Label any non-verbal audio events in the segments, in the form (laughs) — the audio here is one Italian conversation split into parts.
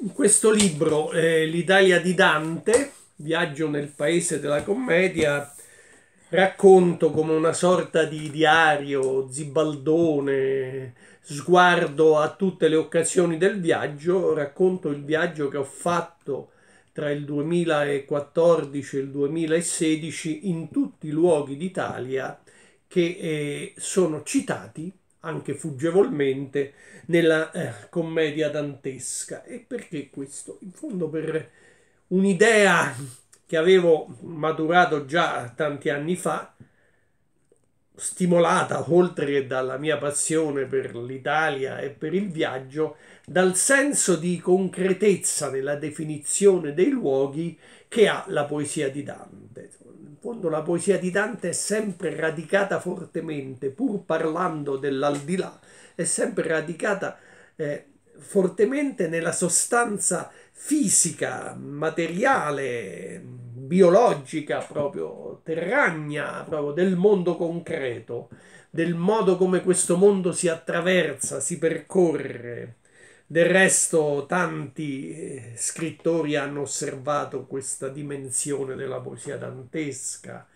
in questo libro, eh, L'Italia di Dante, Viaggio nel paese della commedia, racconto come una sorta di diario, zibaldone, sguardo a tutte le occasioni del viaggio, racconto il viaggio che ho fatto tra il 2014 e il 2016 in tutti i luoghi d'Italia che eh, sono citati anche fuggevolmente, nella eh, commedia dantesca. E perché questo? In fondo per un'idea che avevo maturato già tanti anni fa, stimolata oltre che dalla mia passione per l'Italia e per il viaggio, dal senso di concretezza nella definizione dei luoghi che ha la poesia di Dante. In fondo la poesia di Dante è sempre radicata fortemente, pur parlando dell'aldilà, è sempre radicata eh, fortemente nella sostanza fisica, materiale, biologica, proprio terragna, proprio del mondo concreto, del modo come questo mondo si attraversa, si percorre, del resto tanti eh, scrittori hanno osservato questa dimensione della poesia dantesca.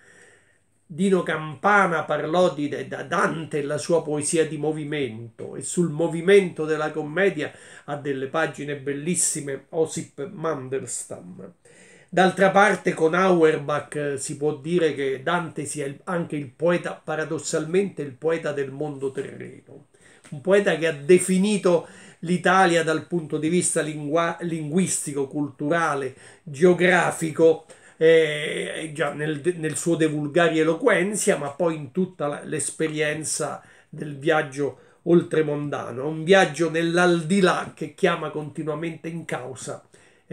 Dino Campana parlò di da Dante e la sua poesia di movimento e sul movimento della commedia ha delle pagine bellissime Osip Mandelstam. D'altra parte con Auerbach eh, si può dire che Dante sia anche il poeta, paradossalmente il poeta del mondo terreno, un poeta che ha definito l'Italia dal punto di vista lingua- linguistico, culturale, geografico, eh, già nel, nel suo De Vulgari Eloquenzia, ma poi in tutta la, l'esperienza del viaggio oltremondano, un viaggio nell'aldilà che chiama continuamente in causa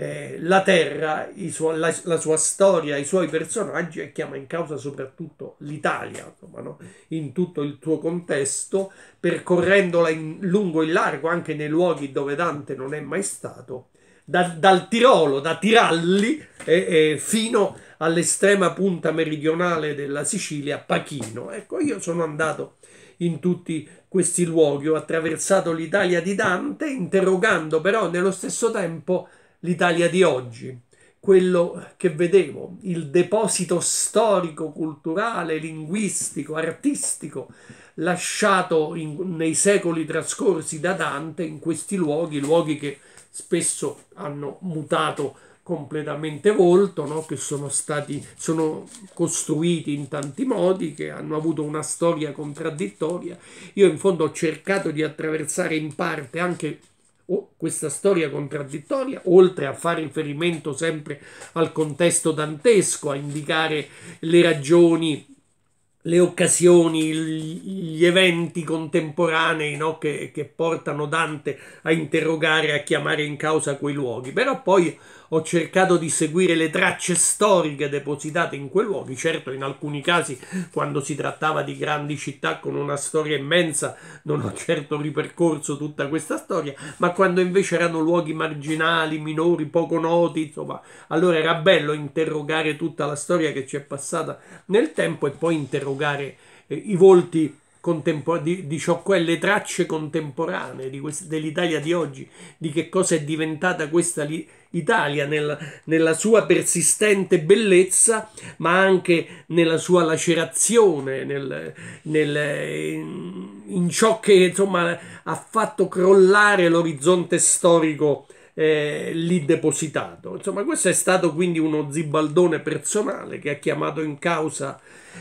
eh, la Terra, suo, la, la, sua storia, i suoi personaggi e chiama in causa soprattutto l'Italia, insomma, no? in tutto il suo contesto, percorrendola in lungo e in largo anche nei luoghi dove Dante non è mai stato, da, dal Tirolo, da Tiralli eh, eh, fino all'estrema punta meridionale della Sicilia, Pachino. Ecco, io sono andato in tutti questi luoghi, ho attraversato l'Italia di Dante, interrogando però nello stesso tempo l'Italia di oggi, quello che vedevo, il deposito storico, culturale, linguistico, artistico lasciato in, nei secoli trascorsi da Dante in questi luoghi, luoghi che spesso hanno mutato completamente volto, no? che sono stati sono costruiti in tanti modi, che hanno avuto una storia contraddittoria. Io in fondo ho cercato di attraversare in parte anche questa storia contraddittoria, oltre a fare riferimento sempre al contesto dantesco, a indicare le ragioni le occasioni, gli eventi contemporanei no? che, che, portano Dante a interrogare, a chiamare in causa quei luoghi. Però poi ho cercato di seguire le tracce storiche depositate in quei luoghi. Certo, in alcuni casi, quando si trattava di grandi città con una storia immensa, non ho certo ripercorso tutta questa storia, ma quando invece erano luoghi marginali, minori, poco noti, insomma, allora era bello interrogare tutta la storia che ci è passata nel tempo e poi interrogare asciugare eh, i volti Contempor- di, di ciò che le tracce contemporanee quest- dell'Italia di oggi, di che cosa è diventata questa li- Italia nella, nella sua persistente bellezza, ma anche nella sua lacerazione, nel, nel, in ciò che insomma ha fatto crollare l'orizzonte storico eh, lì depositato. Insomma, questo è stato quindi uno zibaldone personale che ha chiamato in causa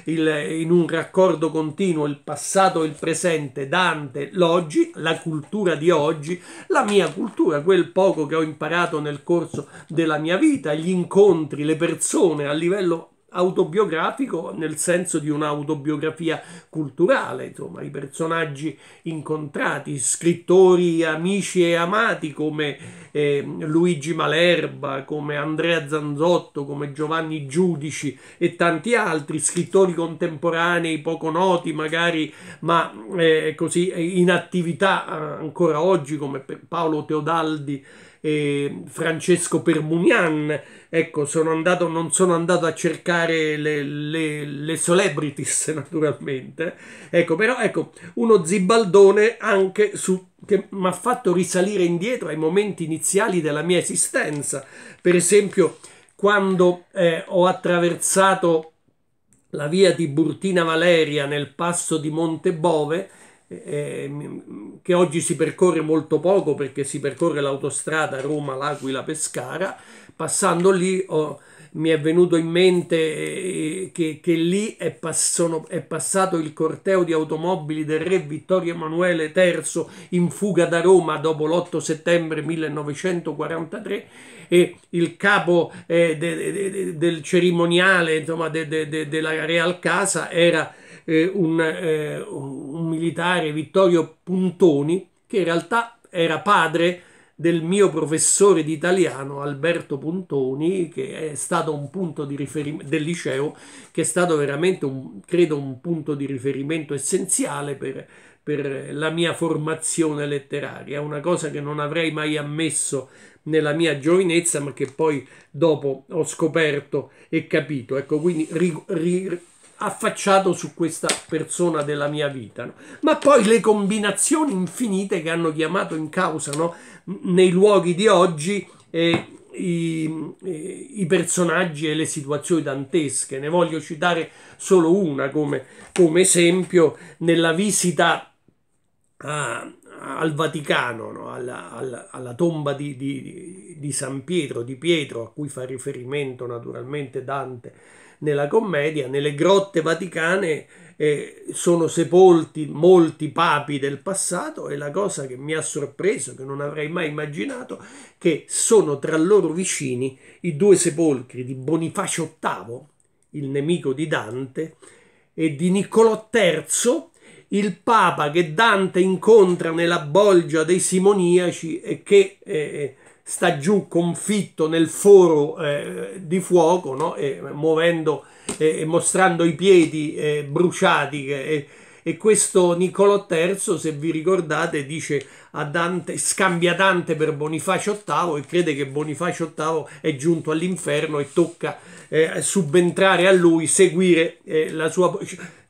il, in un raccordo continuo il passato e il presente, Dante, l'oggi, la cultura di oggi, la mia cultura, quel poco che ho imparato nel corso della mia vita, gli incontri, le persone a livello autobiografico nel senso di un'autobiografia culturale, insomma, i personaggi incontrati, scrittori amici e amati come eh, Luigi Malerba, come Andrea Zanzotto, come Giovanni Giudici e tanti altri scrittori contemporanei poco noti magari, ma eh, così in attività eh, ancora oggi come Paolo Teodaldi eh, Francesco Permunian. Ecco, sono andato, non sono andato a cercare le, le, le celebrities, (laughs) naturalmente. Ecco, però, ecco, uno zibaldone anche su che mi ha fatto risalire indietro ai momenti iniziali della mia esistenza. Per esempio, quando eh, ho attraversato la via di Burtina Valeria nel passo di Monte Bove, eh, eh che oggi si percorre molto poco perché si percorre l'autostrada Roma-L'Aquila-Pescara, passando lì oh, mi è venuto in mente eh, che, che, lì è, pass- sono, è, passato il corteo di automobili del re Vittorio Emanuele III in fuga da Roma dopo l'8 settembre 1943 e il capo eh, de, de, de, del cerimoniale insomma, della Real Casa era eh, un, eh, un militare, Vittorio Puntoni, che in realtà era padre del mio professore di italiano Alberto Puntoni, che è stato un punto di riferimento del liceo, che è stato veramente un, credo un punto di riferimento essenziale per, per la mia formazione letteraria, una cosa che non avrei mai ammesso nella mia giovinezza, ma che poi dopo ho scoperto e capito. Ecco, quindi ri, ri, affacciato su questa persona della mia vita. No? Ma poi le combinazioni infinite che hanno chiamato in causa no? nei luoghi di oggi eh, i, i, personaggi e le situazioni dantesche. Ne voglio citare solo una come, come esempio nella visita a, al Vaticano, no? alla, alla, alla, tomba di, di, di San Pietro, di Pietro, a cui fa riferimento naturalmente Dante nella commedia, nelle grotte vaticane eh, sono sepolti molti papi del passato e la cosa che mi ha sorpreso, che non avrei mai immaginato, che sono tra loro vicini i due sepolcri di Bonifacio VIII, il nemico di Dante, e di Niccolò III, il Papa che Dante incontra nella bolgia dei simoniaci e che... Eh, sta giù confitto nel foro eh, di fuoco, no? e, muovendo e, e mostrando i piedi eh, bruciati. Eh, e, e, questo Niccolò III, se vi ricordate, dice a Dante, scambia Dante per Bonifacio VIII e crede che Bonifacio VIII è giunto all'inferno e tocca eh, subentrare a lui, seguire eh, la sua...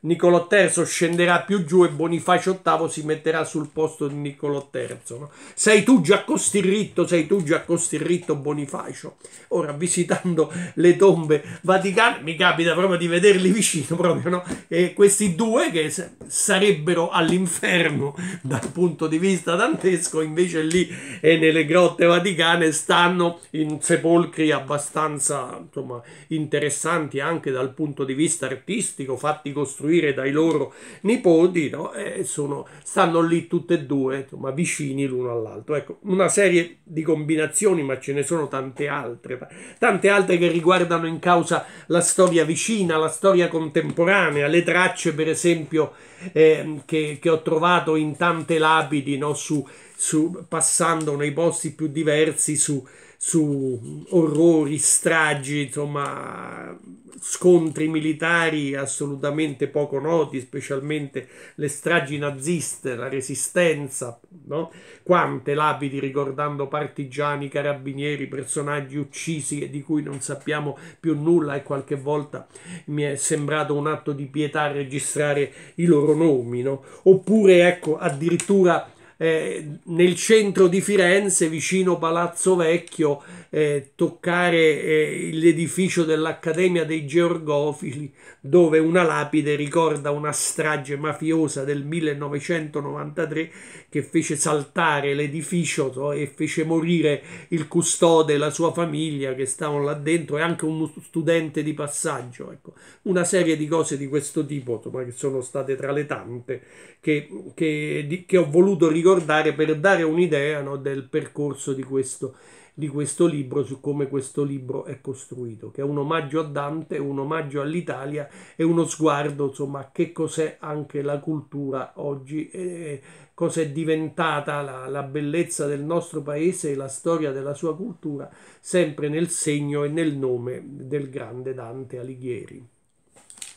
Niccolò III scenderà più giù e Bonifacio VIII si metterà sul posto di Niccolò III. No? Sei tu già costirritto, sei tu già costirritto Bonifacio. Ora visitando le tombe vaticane mi capita proprio di vederli vicino proprio, no? E questi due che sarebbero all'inferno dal punto di vista dantesco, invece lì e nelle grotte vaticane stanno in sepolcri abbastanza insomma, interessanti anche dal punto di vista artistico, fatti costruire costruire dai loro nipoti, no? sono, stanno lì tutte e due, insomma, vicini l'uno all'altro. Ecco, una serie di combinazioni, ma ce ne sono tante altre, tante altre che riguardano in causa la storia vicina, la storia contemporanea, le tracce, per esempio, eh, che, che, ho trovato in tante lapidi, no? su, su, passando nei posti più diversi su su orrori, stragi, insomma, scontri militari assolutamente poco noti, specialmente le stragi naziste, la resistenza, no? Quante lapidi ricordando partigiani, carabinieri, personaggi uccisi e di cui non sappiamo più nulla e qualche volta mi è sembrato un atto di pietà registrare i loro nomi, no? Oppure, ecco, addirittura eh, nel centro di Firenze, vicino Palazzo Vecchio, eh, toccare eh, l'edificio dell'Accademia dei Georgofili, dove una lapide ricorda una strage mafiosa del 1993 che fece saltare l'edificio so, e fece morire il custode e la sua famiglia che stavano là dentro e anche uno studente di passaggio. Ecco. Una serie di cose di questo tipo, insomma, che sono state tra le tante, che, che, di, che ho voluto ricordare ricordare per dare un'idea no, del percorso di questo, di questo libro, su come questo libro è costruito, che è un omaggio a Dante, un omaggio all'Italia e uno sguardo insomma a che cos'è anche la cultura oggi e cos'è diventata la, la bellezza del nostro paese e la storia della sua cultura, sempre nel segno e nel nome del grande Dante Alighieri.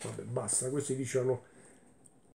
Vabbè, basta, questi dicevano